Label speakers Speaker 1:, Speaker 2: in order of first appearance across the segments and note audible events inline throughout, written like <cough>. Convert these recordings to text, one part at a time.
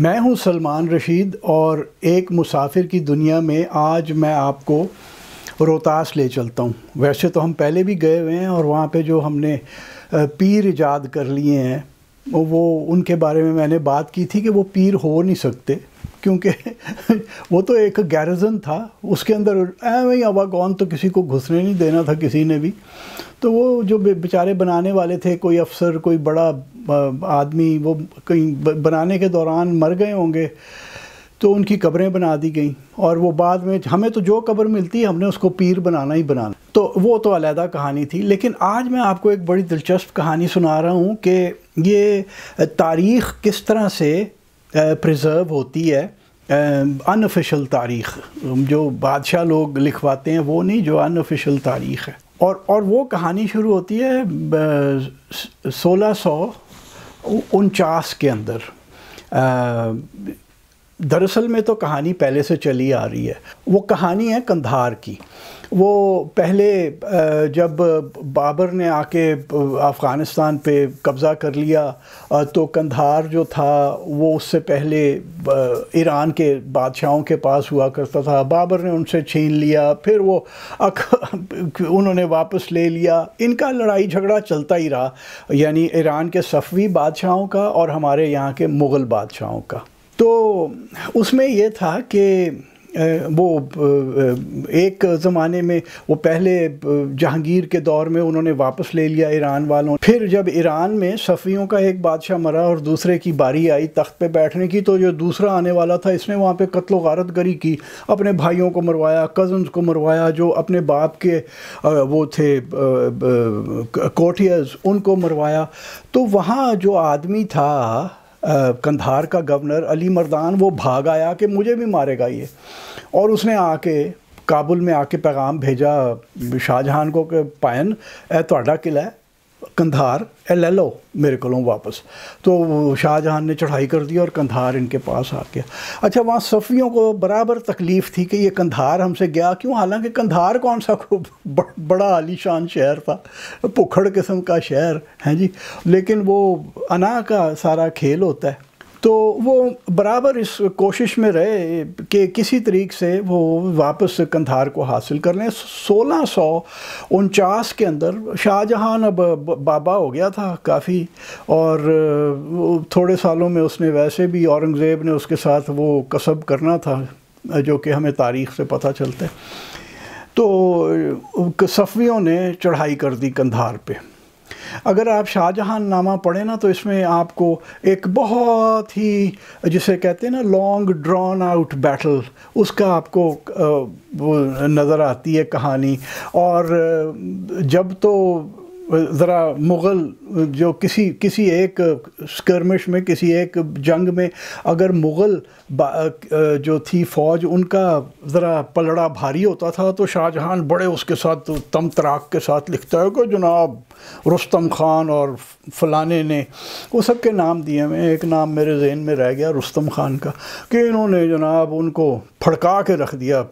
Speaker 1: मैं हूं सलमान रशीद और एक मुसाफिर की दुनिया में आज मैं आपको रोहतास ले चलता हूं वैसे तो हम पहले भी गए हुए हैं और वहाँ पे जो हमने पीर ईजाद कर लिए हैं वो उनके बारे में मैंने बात की थी कि वो पीर हो नहीं सकते क्योंकि <laughs> वो तो एक गैरजन था उसके अंदर एवं आवागौन तो किसी को घुसने नहीं देना था किसी ने भी तो वो जो बेचारे बनाने वाले थे कोई अफसर कोई बड़ा आदमी वो कहीं बनाने के दौरान मर गए होंगे तो उनकी कब्रें बना दी गई और वो बाद में हमें तो जो कब्र मिलती है हमने उसको पीर बनाना ही बनाना तो वो तो अलहदा कहानी थी लेकिन आज मैं आपको एक बड़ी दिलचस्प कहानी सुना रहा हूँ कि ये तारीख़ किस तरह से प्रिजर्व होती है अनऑफिशियल तारीख जो बादशाह लोग लिखवाते हैं वो नहीं जो अनऑफिशल तारीख है और और वो कहानी शुरू होती है सोलह सौ उनचास के अंदर दरअसल में तो कहानी पहले से चली आ रही है वो कहानी है कंधार की वो पहले जब बाबर ने आके अफ़गानिस्तान पे कब्ज़ा कर लिया तो कंधार जो था वो उससे पहले ईरान के बादशाहों के पास हुआ करता था बाबर ने उनसे छीन लिया फिर वो अक, <laughs> उन्होंने वापस ले लिया इनका लड़ाई झगड़ा चलता ही रहा यानी ईरान के सफ़वी बादशाहों का और हमारे यहाँ के मुग़ल बादशाहों का तो उसमें यह था कि वो एक ज़माने में वो पहले जहांगीर के दौर में उन्होंने वापस ले लिया ईरान वालों फिर जब ईरान में सफ़ियों का एक बादशाह मरा और दूसरे की बारी आई तख्त पे बैठने की तो जो दूसरा आने वाला था इसने वहाँ पे कत्लो गारत गरी की अपने भाइयों को मरवाया कज़न्स को मरवाया जो अपने बाप के वो थे कोटियर्स उनको मरवाया तो वहाँ जो आदमी था कंधार का गवर्नर अली मर्दान वो भाग आया कि मुझे भी मारेगा ये और उसने आके काबुल में आके पैगाम भेजा शाहजहां को कि पायन थोड़ा किला है कंधार एल ले लो मेरे को वापस तो शाहजहाँ ने चढ़ाई कर दी और कंधार इनके पास आ गया अच्छा वहाँ सफ़ियों को बराबर तकलीफ़ थी कि ये कंधार हमसे गया क्यों हालांकि कंधार कौन सा खूब बड़ा आलीशान शहर था पुखड़ किस्म का शहर है जी लेकिन वो अना का सारा खेल होता है तो वो बराबर इस कोशिश में रहे कि किसी तरीक़ से वो वापस कंधार को हासिल कर लें सोलह सौ उनचास के अंदर शाहजहां अब बाबा हो गया था काफ़ी और थोड़े सालों में उसने वैसे भी औरंगज़ेब ने उसके साथ वो कसब करना था जो कि हमें तारीख से पता चलता है तो सफ़ियों ने चढ़ाई कर दी कंधार पे अगर आप शाहजहाँ नामा पढ़ें ना तो इसमें आपको एक बहुत ही जिसे कहते हैं ना लॉन्ग ड्रॉन आउट बैटल उसका आपको नज़र आती है कहानी और जब तो ज़रा मुग़ल जो किसी किसी एक स्कर्मिश में किसी एक जंग में अगर मुग़ल जो थी फ़ौज उनका ज़रा पलड़ा भारी होता था तो शाहजहाँ बड़े उसके साथ तम तराक के साथ लिखता है कि जनाब रुस्तम ख़ान और फलाने ने वो सब के नाम दिए मैं एक नाम मेरे जहन में रह गया रुस्तम ख़ान का कि इन्होंने जनाब उनको फड़का के रख दिया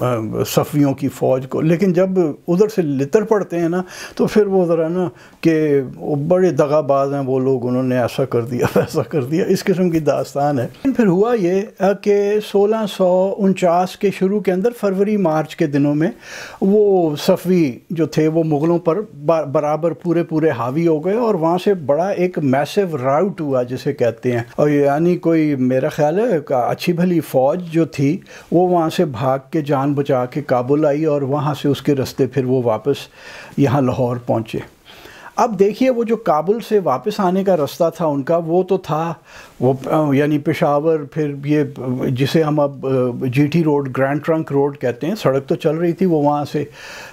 Speaker 1: सफ़ियों की फ़ौज को लेकिन जब उधर से लितर पड़ते हैं ना तो फिर वो ज़रा ना कि वो बड़े दगाबाज हैं वो लोग उन्होंने ऐसा कर दिया <laughs> वैसा कर दिया इस किस्म की दास्तान है फिर हुआ ये कि सोलह सौ उनचास के शुरू के अंदर फरवरी मार्च के दिनों में वो सफ़ी जो थे वो मुग़लों पर बरा बराबर पूरे पूरे हावी हो गए और वहाँ से बड़ा एक मैसिव राउट हुआ जिसे कहते हैं और यानी कोई मेरा ख्याल है अच्छी भली फ़ौज जो थी वो वहाँ से भाग के जान बचा के काबुल आई और वहाँ से उसके रास्ते फिर वो वापस यहाँ लाहौर पहुँचे अब देखिए वो जो काबुल से वापस आने का रास्ता था उनका वो तो था वो यानी पेशावर फिर ये जिसे हम अब GT road grand trunk road कहते हैं सड़क तो चल रही थी वो वहाँ से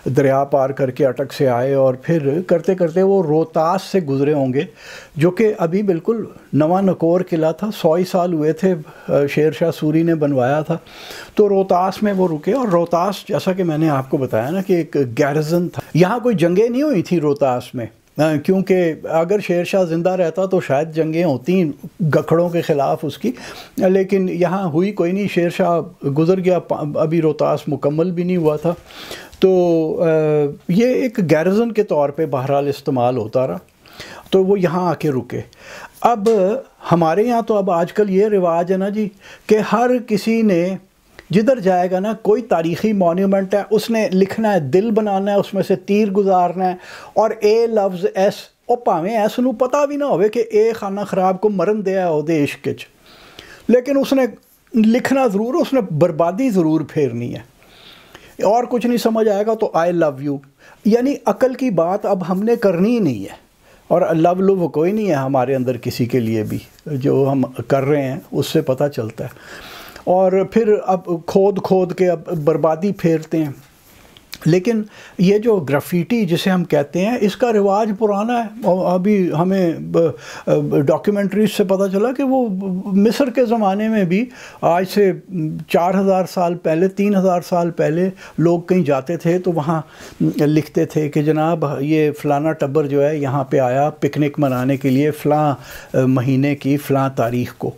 Speaker 1: दरिया पार करके अटक से आए और फिर करते करते वो रोहतास से गुज़रे होंगे जो कि अभी बिल्कुल नवा नकोर किला था सौ ही साल हुए थे शेर शाह सूरी ने बनवाया था तो रोहतास में वो रुके और रोहतास जैसा कि मैंने आपको बताया ना कि एक गैरजन था यहाँ कोई जंगें नहीं हुई थी रोहतास में क्योंकि अगर शेर शाह ज़िंदा रहता तो शायद जंगें होती गखड़ों के ख़िलाफ़ उसकी लेकिन यहाँ हुई कोई नहीं शेर शाह गुज़र गया अभी रोहतास मुकम्मल भी नहीं हुआ था तो ये एक गैरजन के तौर पे बहरहाल इस्तेमाल होता रहा तो वो यहाँ आके रुके अब हमारे यहाँ तो अब आजकल ये रिवाज है ना जी कि हर किसी ने जिधर जाएगा ना कोई तारीखी मोन्यूमेंट है उसने लिखना है दिल बनाना है उसमें से तीर गुजारना है और ए लफ्ज़ एस वो भावें ਐਸ पता भी ना ਨਾ ਹੋਵੇ ਕਿ ਇਹ ਖਾਨਾ ਖਰਾਬ ਕੋ ਮਰਨ ਦਿਆ ਉਹਦੇ ਇਸ਼ਕ उसने ਲੇਕਿਨ ज़रूर ਲਿਖਣਾ ਜ਼ਰੂਰ ਉਸਨੇ ਬਰਬਾਦੀ ਜ਼ਰੂਰ और कुछ नहीं समझ आएगा तो आई लव यू यानी अकल की बात अब हमने करनी ही नहीं है और लव लुभ कोई नहीं है हमारे अंदर किसी के लिए भी जो हम कर रहे हैं उससे पता चलता है और फिर अब खोद खोद के अब बर्बादी फेरते हैं लेकिन ये जो ग्राफिटी जिसे हम कहते हैं इसका रिवाज पुराना है और अभी हमें डॉक्यूमेंट्रीज से पता चला कि वो मिस्र के ज़माने में भी आज से चार हज़ार साल पहले तीन हज़ार साल पहले लोग कहीं जाते थे तो वहाँ लिखते थे कि जनाब ये फ़लाना टब्बर जो है यहाँ पे आया पिकनिक मनाने के लिए फ़लाँ महीने की फ़लाँ तारीख़ को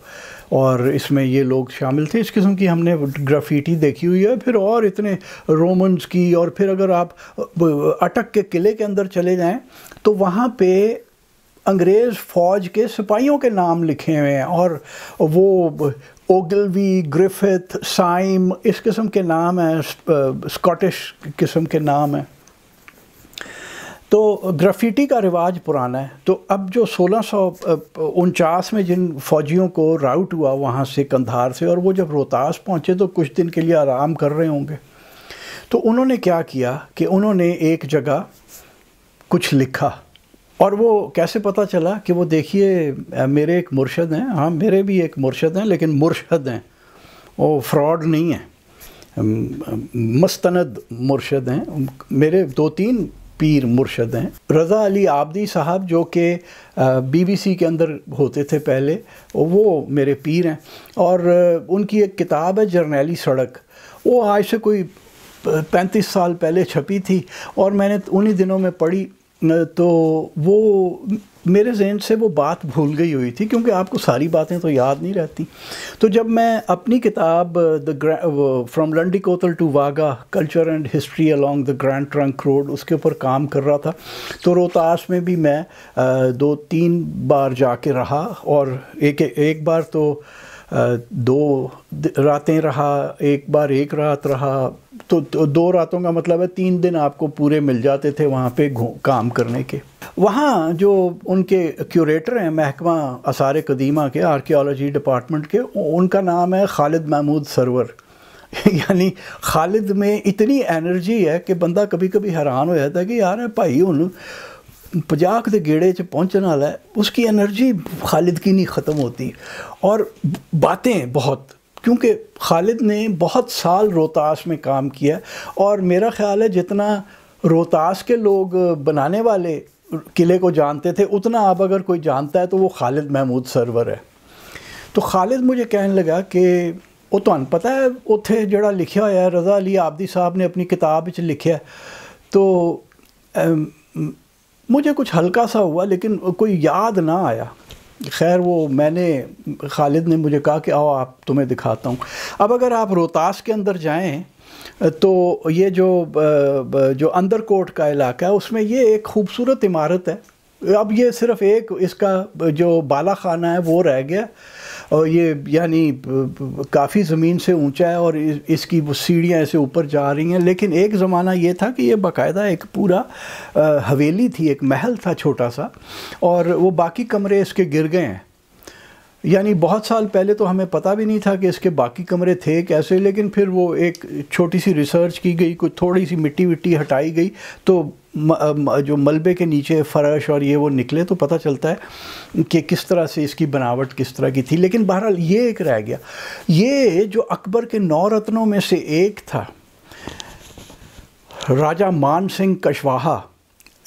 Speaker 1: और इसमें ये लोग शामिल थे इस किस्म की हमने ग्राफिटी देखी हुई है फिर और इतने रोमन्स की और फिर अगर आप अटक के किले के अंदर चले जाएं तो वहाँ पे अंग्रेज़ फ़ौज के सिपाहियों के नाम लिखे हुए हैं और वो ओगलवी ग्रिफिथ साइम इस किस्म के नाम हैं स्कॉटिश किस्म के नाम हैं तो ग्रफिटी का रिवाज पुराना है तो अब जो सोलह में जिन फौजियों को राउट हुआ वहाँ से कंधार से और वो जब रोहतास पहुँचे तो कुछ दिन के लिए आराम कर रहे होंगे तो उन्होंने क्या किया कि उन्होंने एक जगह कुछ लिखा और वो कैसे पता चला कि वो देखिए मेरे एक मुर्शद हैं हाँ मेरे भी एक मुर्शद हैं लेकिन मुर्शद हैं वो फ्रॉड नहीं है मस्तनद मुर्शद हैं मेरे दो तीन पीर मुर्शद हैं रज़ा अली आबदी साहब जो कि बीबीसी के अंदर होते थे पहले वो मेरे पीर हैं और उनकी एक किताब है जर्नैली सड़क वो आज से कोई पैंतीस साल पहले छपी थी और मैंने उन्हीं दिनों में पढ़ी तो वो मेरे जहन से वो बात भूल गई हुई थी क्योंकि आपको सारी बातें तो याद नहीं रहती तो जब मैं अपनी किताब the from Landi Kotal to Wagah culture and history along the grand trunk road उसके ऊपर काम कर रहा था तो रोहतास में भी मैं दो तीन बार जा के रहा और एक एक बार तो दो रातें रहा एक बार एक रात रहा तो दो रातों का मतलब है तीन दिन आपको पूरे मिल जाते थे वहाँ पे काम करने के वहाँ जो उनके क्यूरेटर हैं महकमा आसार कदीमा के आर्कियोलॉजी डिपार्टमेंट के उनका नाम है खालिद महमूद सरवर <laughs> यानी खालिद में इतनी एनर्जी है कि बंदा कभी कभी हैरान हो जाता है कि यार भाई हूँ पजाक के गेड़े 'ਚ पहुँचने वाला है उसकी एनर्जी खालिद की नहीं ख़त्म होती और बातें बहुत क्योंकि खालिद ने बहुत साल रोहतास में काम किया और मेरा ख़्याल है जितना रोहतास के लोग बनाने वाले किले को जानते थे उतना अब अगर कोई जानता है तो वो खालिद महमूद सरवर है तो खालिद मुझे कहने लगा कि वो तो पता है ਉੱਥੇ जड़ा लिखा हुआ है रजा अली आबदी साहब ने अपनी किताब लिखे तो मुझे कुछ हल्का सा हुआ लेकिन कोई याद ना आया खैर वो मैंने खालिद ने मुझे कहा कि आओ आप तुम्हें दिखाता हूँ अब अगर आप रोहतास के अंदर जाएँ तो ये जो जो अंदर कोट का इलाका है उसमें ये एक खूबसूरत इमारत है अब ये सिर्फ़ एक इसका जो बाला खाना है वो रह गया और ये यानी काफ़ी ज़मीन से ऊंचा है और इसकी वो सीढ़ियाँ ऐसे ऊपर जा रही हैं लेकिन एक ज़माना ये था कि ये बाकायदा एक पूरा हवेली थी एक महल था छोटा सा और वो बाकी कमरे इसके गिर गए हैं यानी बहुत साल पहले तो हमें पता भी नहीं था कि इसके बाकी कमरे थे कैसे लेकिन फिर वो एक छोटी सी रिसर्च की गई कुछ थोड़ी सी मिट्टी विट्टी हटाई गई तो जो मलबे के नीचे फर्श और ये वो निकले तो पता चलता है कि किस तरह से इसकी बनावट किस तरह की थी लेकिन बहरहाल ये एक रह गया ये जो अकबर के नौ रत्नों में से एक था राजा मान सिंह कशवाहा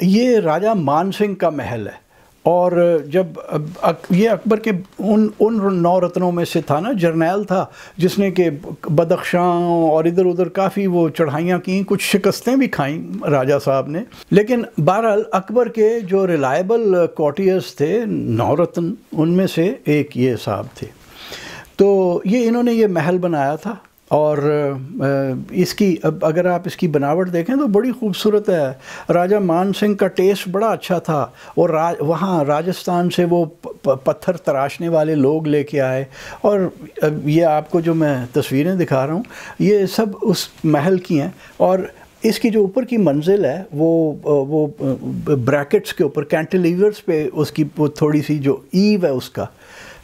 Speaker 1: ये राजा मान सिंह का महल है और जब ये अकबर के उन उन नौ रत्नों में से था ना जर्नैल था जिसने के बदख्शां और इधर उधर काफ़ी वो चढ़ाइयाँ की कुछ शिकस्तें भी खाई राजा साहब ने लेकिन बहरहाल अकबर के जो रिलायबल कॉटियर्स थे नौ रत्न उनमें से एक ये साहब थे तो ये इन्होंने ये महल बनाया था और इसकी अब अगर आप इसकी बनावट देखें तो बड़ी खूबसूरत है राजा मान सिंह का टेस्ट बड़ा अच्छा था और राज वहाँ राजस्थान से वो पत्थर तराशने वाले लोग लेके आए और ये आपको जो मैं तस्वीरें दिखा रहा हूँ ये सब उस महल की हैं और इसकी जो ऊपर की मंजिल है वो वो ब्रैकेट्स के ऊपर कैंटिलीवर्स पे उसकी वो थोड़ी सी जो ईव है उसका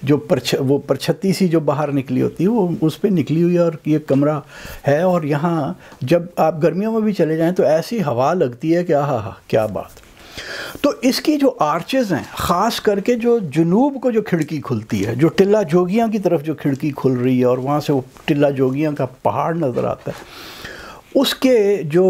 Speaker 1: जो परछ वो परछत्ती सी जो बाहर निकली होती है वो उस पर निकली हुई है और ये कमरा है और यहाँ जब आप गर्मियों में भी चले जाएँ तो ऐसी हवा लगती है कि आह क्या बात तो इसकी जो आर्चेज़ हैं ख़ास करके जो जुनूब को जो खिड़की खुलती है जो टिल्ला जोगियाँ की तरफ जो खिड़की खुल रही है और वहाँ से वो टिल्ला जोगियाँ का पहाड़ नज़र आता है उसके जो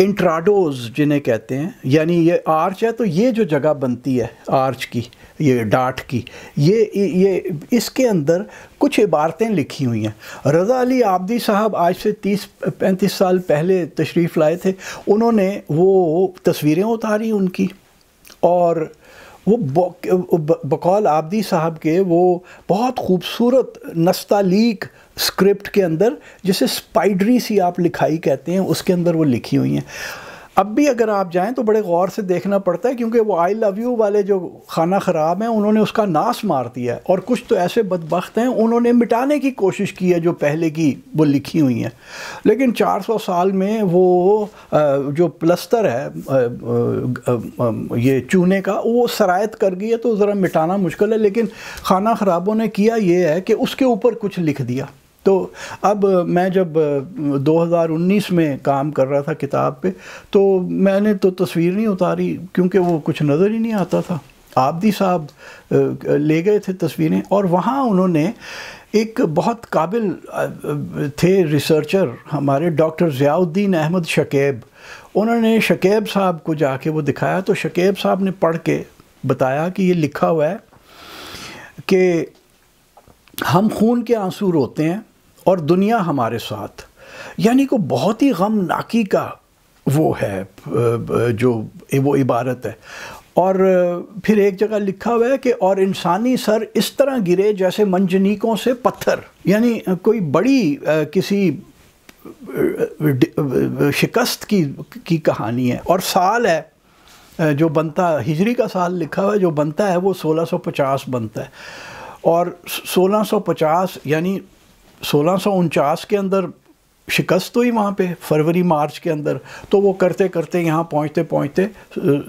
Speaker 1: इंट्राडोज जिन्हें कहते हैं यानी ये आर्च है तो ये जो जगह बनती है आर्च की ये डाट की ये ये इसके अंदर कुछ इबारतें लिखी हुई हैं रज़ा अली आबदी साहब आज से तीस पैंतीस साल पहले तशरीफ़ लाए थे उन्होंने वो तस्वीरें उतारी उनकी और वो बकौल आबदी साहब के वो बहुत खूबसूरत नस्तालीक स्क्रिप्ट के अंदर जिसे स्पाइडरी सी आप लिखाई कहते हैं उसके अंदर वो लिखी हुई हैं अब भी अगर आप जाएं तो बड़े गौर से देखना पड़ता है क्योंकि वो आई लव यू वाले जो खाना ख़राब हैं उन्होंने उसका नाश मार दिया है और कुछ तो ऐसे बदबخت हैं उन्होंने मिटाने की कोशिश की है जो पहले की वो लिखी हुई हैं लेकिन 400 साल में वो जो प्लस्तर है ये चूने का वो शरात कर गई है तो ज़रा मिटाना मुश्किल है लेकिन खाना ख़राबों ने किया ये है कि उसके ऊपर कुछ लिख दिया तो अब मैं जब 2019 में काम कर रहा था किताब पे तो मैंने तो तस्वीर नहीं उतारी क्योंकि वो कुछ नज़र ही नहीं आता था आबदी साहब ले गए थे तस्वीरें और वहाँ उन्होंने एक बहुत काबिल थे रिसर्चर हमारे डॉक्टर ज़ियाउद्दीन अहमद शकेब उन्होंने शकेब साहब को जाके वो दिखाया तो शकेब साहब ने पढ़ के बताया कि ये लिखा हुआ है कि हम खून के आंसू रोते हैं और दुनिया हमारे साथ यानी को बहुत ही गम नाकी का वो है जो वो इबारत है और फिर एक जगह लिखा हुआ है कि और इंसानी सर इस तरह गिरे जैसे मंजनीकों से पत्थर यानी कोई बड़ी किसी शिकस्त की की कहानी है और साल है जो बनता हिजरी का साल लिखा हुआ है जो बनता है वो 1650 बनता है और 1650 यानी सोलह के अंदर शिकस्त हुई वहाँ पे फरवरी मार्च के अंदर तो वो करते करते यहाँ पहुँचते पहुँचते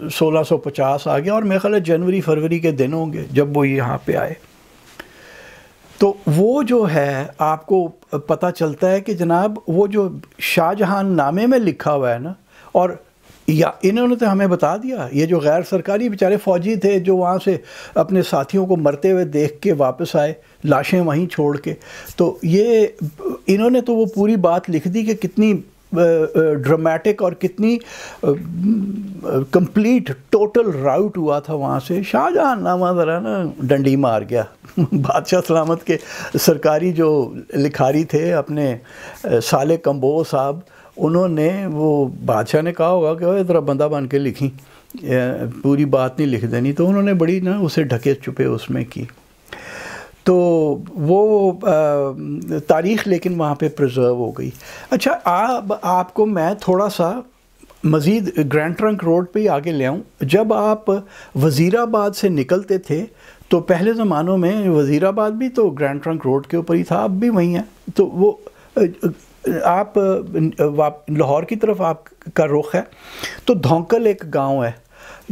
Speaker 1: 1650 आ गया और मेरा ख्याल जनवरी फरवरी के दिन होंगे जब वो यहाँ पे आए तो वो जो है आपको पता चलता है कि जनाब वो जो शाहजहान नामे में लिखा हुआ है ना और या इन्होंने तो हमें बता दिया ये जो गैर सरकारी बेचारे फ़ौजी थे जो वहाँ से अपने साथियों को मरते हुए देख के वापस आए लाशें वहीं छोड़ के तो ये इन्होंने तो वो पूरी बात लिख दी कि कितनी ड्रामेटिक और कितनी कंप्लीट टोटल राउट हुआ था वहाँ से शाहजहाँ नामा ज़रा ना डंडी मार गया <laughs> बादशाह सलामत के सरकारी जो लिखारी थे अपने साले कम्बो साहब उन्होंने वो बादशाह ने कहा होगा कि अरे तरह बंदा बन के लिखी पूरी बात नहीं लिख देनी तो उन्होंने बड़ी ना उसे ढके छुपे उसमें की तो वो तारीख़ लेकिन वहाँ पे प्रिजर्व हो गई अच्छा अब आपको मैं थोड़ा सा मज़ीद ग्रैंड ट्रंक रोड पे ही आगे ले आऊँ जब आप वज़ीराबाद से निकलते थे तो पहले ज़मानों में वज़ीराबाद भी तो ग्रैंड ट्रंक रोड के ऊपर ही था अब भी वहीं है तो वो आप लाहौर की तरफ आपका रुख है तो धौकल एक गांव है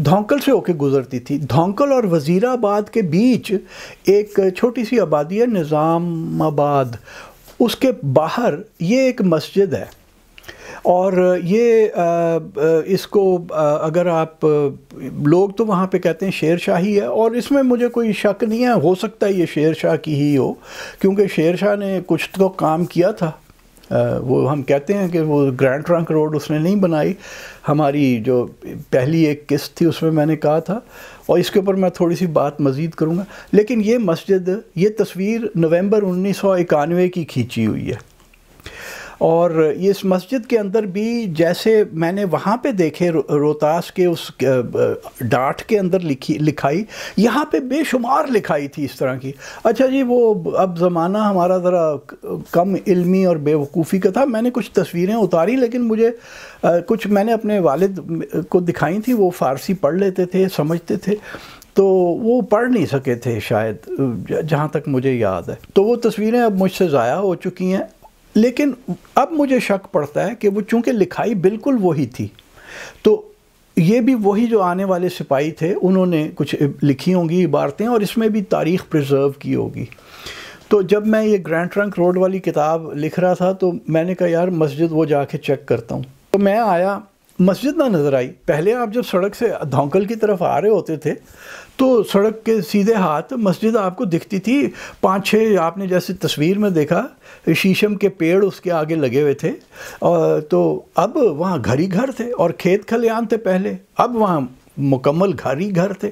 Speaker 1: धौकल से होके गुजरती थी धौकल और वज़ीराबाद के बीच एक छोटी सी आबादी है निज़ामाबाद उसके बाहर ये एक मस्जिद है और ये इसको अगर आप लोग तो वहाँ पे कहते हैं शेर ही है और इसमें मुझे कोई शक नहीं है हो सकता है ये शेर शाह की ही हो क्योंकि शेर शाह ने कुछ तो काम किया था वो हम कहते हैं कि वो ग्रैंड ट्रंक रोड उसने नहीं बनाई हमारी जो पहली एक किस्त थी उसमें मैंने कहा था और इसके ऊपर मैं थोड़ी सी बात मज़ीद करूँगा लेकिन ये मस्जिद ये तस्वीर नवंबर उन्नीस की खींची हुई है और इस मस्जिद के अंदर भी जैसे मैंने वहाँ पे देखे रोहतास के उस डाट के अंदर लिखी लिखाई यहाँ पे बेशुमार लिखाई थी इस तरह की अच्छा जी वो अब ज़माना हमारा ज़रा कम इल्मी और बेवकूफ़ी का था मैंने कुछ तस्वीरें उतारी लेकिन मुझे कुछ मैंने अपने वालिद को दिखाई थी वो फ़ारसी पढ़ लेते थे समझते थे तो वो पढ़ नहीं सके थे शायद जहाँ तक मुझे याद है तो वो तस्वीरें अब मुझसे ज़ाया हो चुकी हैं लेकिन अब मुझे शक पड़ता है कि वो चूँकि लिखाई बिल्कुल वही थी तो ये भी वही जो आने वाले सिपाही थे उन्होंने कुछ लिखी होंगी इबारतें और इसमें भी तारीख प्रिजर्व की होगी तो जब मैं ये ग्रैंड ट्रंक रोड वाली किताब लिख रहा था तो मैंने कहा यार मस्जिद वो जाके चेक करता हूँ तो मैं आया मस्जिद ना नज़र आई पहले आप जब सड़क से धौकल की तरफ आ रहे होते थे तो सड़क के सीधे हाथ मस्जिद आपको दिखती थी पाँच छः आपने जैसे तस्वीर में देखा शीशम के पेड़ उसके आगे लगे हुए थे और तो अब वहाँ घर ही घर थे और खेत खलियान थे पहले अब वहाँ मुकम्मल घर ही घर थे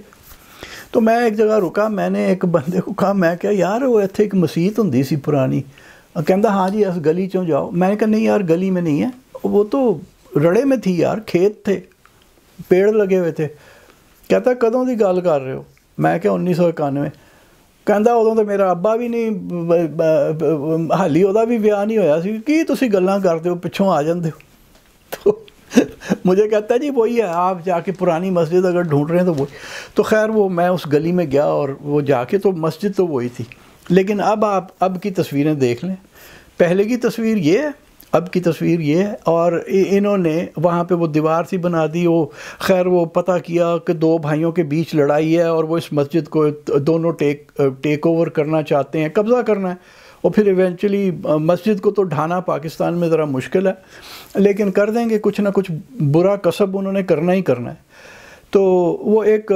Speaker 1: तो मैं एक जगह रुका मैंने एक बंदे को कहा मैं क्या यार वो इतने एक मसीत होंगी सी पुरानी कहता हाँ जी अस गली चो जाओ मैंने कहा नहीं यार गली में नहीं है वो तो ਰੜੇ ਮੇ ਥੀ ਯਾਰ ਖੇਤ ਤੇ ਪੇੜ ਲਗੇ ਹੋਏ ਤੇ ਕਹਤਾ ਕਦੋਂ ਦੀ ਗੱਲ ਕਰ ਰਹੇ ਹੋ ਮੈਂ ਕਿਹਾ 1991 ਕਹਿੰਦਾ ਉਦੋਂ ਤੇ ਮੇਰਾ ਅੱਬਾ ਵੀ ਨਹੀਂ ਹਾਲੀ ਉਹਦਾ ਵੀ ਵਿਆਹ ਨਹੀਂ ਹੋਇਆ ਸੀ ਕੀ ਤੁਸੀਂ ਗੱਲਾਂ ਕਰਦੇ ਹੋ ਪਿੱਛੋਂ ਆ ਜਾਂਦੇ ਹੋ <laughs> ਮੈਨੂੰ ਕਹਤਾ ਜੀ ਵਹੀ ਹੈ ਆਪ ਜਾ ਕੇ ਪੁਰਾਣੀ ਮਸਜਿਦ ਅਗਰ ਢੂੰਡ ਰਹੇ ਤਾਂ ਉਹ ਤਾਂ ਖੈਰ ਉਹ ਮੈਂ ਉਸ ਗਲੀ ਮੇ ਗਿਆ ਔਰ ਉਹ ਜਾ ਕੇ ਤਾਂ ਮਸਜਿਦ ਤਾਂ ਵਹੀ ਥੀ ਲੇਕਿਨ ਅਬ ਆਪ ਅਬ ਕੀ ਤਸਵੀਰਾਂ ਦੇਖ ਲੈ ਪਹਿਲੇ ਕੀ ਤਸਵੀਰ ਇਹ ਹੈ अब की तस्वीर ये है और इन्होंने वहाँ पे वो दीवार सी बना दी वो खैर वो पता किया कि दो भाइयों के बीच लड़ाई है और वो इस मस्जिद को दोनों टेक टेक ओवर करना चाहते हैं कब्ज़ा करना है और फिर इवेंचुअली मस्जिद को तो ढाना पाकिस्तान में ज़रा मुश्किल है लेकिन कर देंगे कुछ ना कुछ बुरा कसब उन्होंने करना ही करना है तो वो एक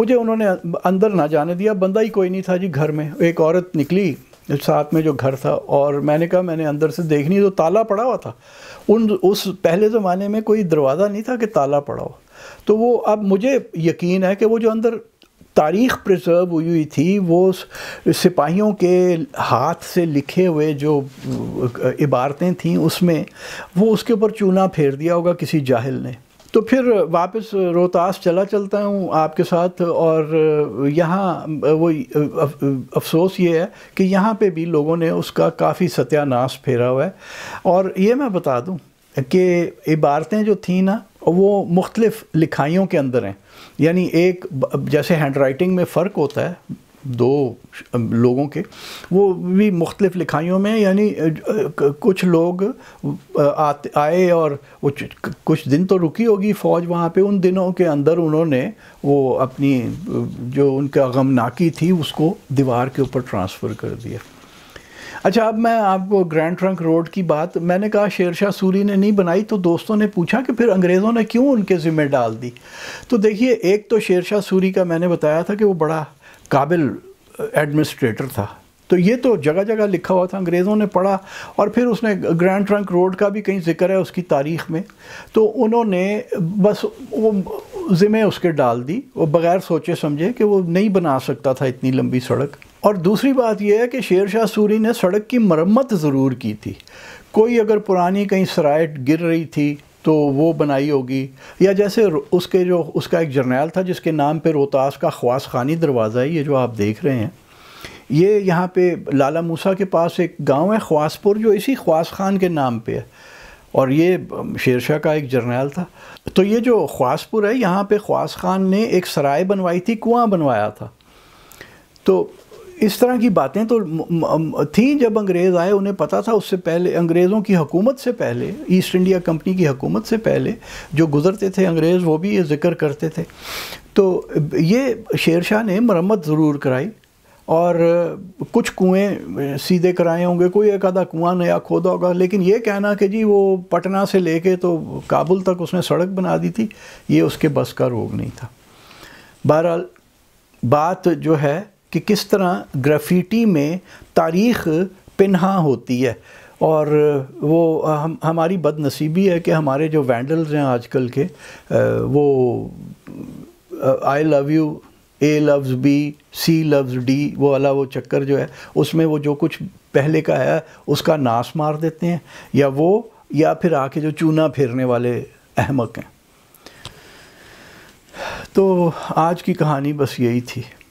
Speaker 1: मुझे उन्होंने अंदर ना जाने दिया बंदा ही कोई नहीं था जी घर में एक औरत निकली साथ में जो घर था और मैंने कहा मैंने अंदर से देखनी तो ताला पड़ा हुआ था उन उस पहले ज़माने में कोई दरवाज़ा नहीं था कि ताला पड़ा हुआ तो वो अब मुझे यकीन है कि वो जो अंदर तारीख प्रिजर्व हुई हुई थी वो सिपाहियों के हाथ से लिखे हुए जो इबारतें थीं उसमें वो उसके ऊपर चूना फेर दिया होगा किसी जाहिल ने तो फिर वापस रोहतास चला चलता हूँ आपके साथ और यहाँ वो अफसोस ये है कि यहाँ पे भी लोगों ने उसका काफ़ी सत्यानाश फेरा हुआ है और ये मैं बता दूँ कि इबारतें जो थी ना वो मुख्तलिफ लिखाइयों के अंदर हैं यानी एक जैसे हैंड राइटिंग में फ़र्क होता है दो लोगों के वो भी मुख्तलिफ़ लिखाइयों में यानी कुछ लोग आते आए और वो कुछ दिन तो रुकी होगी फ़ौज वहाँ पे उन दिनों के अंदर उन्होंने वो अपनी जो उनका गमनाकी थी उसको दीवार के ऊपर ट्रांसफ़र कर दिया अच्छा अब मैं आपको ग्रैंड ट्रंक रोड की बात मैंने कहा शेर शाह सूरी ने नहीं बनाई तो दोस्तों ने पूछा कि फिर अंग्रेज़ों ने क्यों उनके ज़िम्मे डाल दी तो देखिए एक तो शेर शाह सूरी का मैंने बताया था कि वो बड़ा काबिल एडमिनिस्ट्रेटर था तो ये तो जगह जगह लिखा हुआ था अंग्रेज़ों ने पढ़ा और फिर उसने ग्रैंड ट्रंक रोड का भी कहीं जिक्र है उसकी तारीख में तो उन्होंने बस वो ज़िम्मे उसके डाल दी वो बगैर सोचे समझे कि वो नहीं बना सकता था इतनी लंबी सड़क और दूसरी बात यह है कि शेर शाह सूरी ने सड़क की मरम्मत ज़रूर की थी कोई अगर पुरानी कहीं सराइट गिर रही थी तो वो बनाई होगी या जैसे उसके जो उसका एक जर्नैल था जिसके नाम पे रोहतास का ख्वास खानी दरवाज़ा है ये जो आप देख रहे हैं ये यहाँ पे लाला मूसा के पास एक गांव है ख्वासपुर जो इसी ख्वास खान के नाम पे है और ये शेर का एक जर्नैल था तो ये जो ख्वासपुर है यहाँ पे ख्वास खान ने एक सराय बनवाई थी कुआं बनवाया था तो इस तरह की बातें तो थी जब अंग्रेज़ आए उन्हें पता था उससे पहले अंग्रेज़ों की हुकूमत से पहले ईस्ट इंडिया कंपनी की हुकूमत से पहले जो गुज़रते थे अंग्रेज़ वो भी ये ज़िक्र करते थे तो ये शेर शाह ने मरम्मत ज़रूर कराई और कुछ कुएं सीधे कराए होंगे कोई एक आधा कुआं नया खोदा होगा लेकिन ये कहना कि जी वो पटना से लेके तो काबुल तक उसने सड़क बना दी थी ये उसके बस का रोग नहीं था बहरहाल बात जो है कि किस तरह ग्राफिटी में तारीख़ पिनहा होती है और वो हम हमारी बदनसीबी है कि हमारे जो वैंडल्स हैं आजकल के वो I love you A loves B C loves D वो अला वो चक्कर जो है उसमें वो जो कुछ पहले का है उसका नाश मार देते हैं या वो या फिर आके जो चूना फेरने वाले अहमक हैं तो आज की कहानी बस यही थी